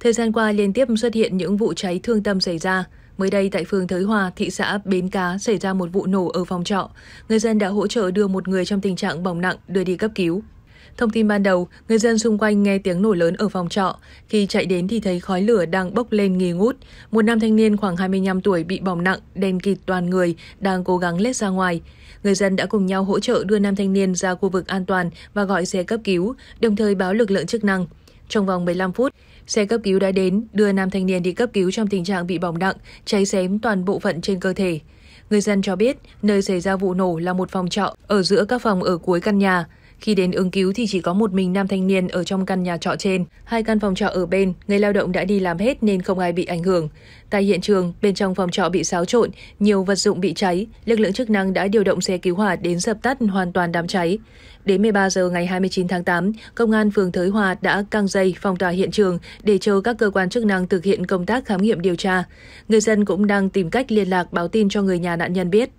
Thời gian qua liên tiếp xuất hiện những vụ cháy thương tâm xảy ra. Mới đây tại phường Thới Hòa, thị xã Bến Cá xảy ra một vụ nổ ở phòng trọ. Người dân đã hỗ trợ đưa một người trong tình trạng bỏng nặng đưa đi cấp cứu. Thông tin ban đầu, người dân xung quanh nghe tiếng nổ lớn ở phòng trọ. Khi chạy đến thì thấy khói lửa đang bốc lên nghi ngút. Một nam thanh niên khoảng 25 tuổi bị bỏng nặng, đen kịt toàn người, đang cố gắng lết ra ngoài. Người dân đã cùng nhau hỗ trợ đưa nam thanh niên ra khu vực an toàn và gọi xe cấp cứu, đồng thời báo lực lượng chức năng. Trong vòng 15 phút, xe cấp cứu đã đến đưa nam thanh niên đi cấp cứu trong tình trạng bị bỏng nặng, cháy xém toàn bộ phận trên cơ thể. Người dân cho biết nơi xảy ra vụ nổ là một phòng trọ ở giữa các phòng ở cuối căn nhà. Khi đến ứng cứu thì chỉ có một mình nam thanh niên ở trong căn nhà trọ trên, hai căn phòng trọ ở bên, người lao động đã đi làm hết nên không ai bị ảnh hưởng. Tại hiện trường, bên trong phòng trọ bị xáo trộn, nhiều vật dụng bị cháy, lực lượng chức năng đã điều động xe cứu hỏa đến dập tắt hoàn toàn đám cháy. Đến 13 giờ ngày 29 tháng 8, công an phường Thới Hòa đã căng dây phong tỏa hiện trường để chờ các cơ quan chức năng thực hiện công tác khám nghiệm điều tra. Người dân cũng đang tìm cách liên lạc báo tin cho người nhà nạn nhân biết.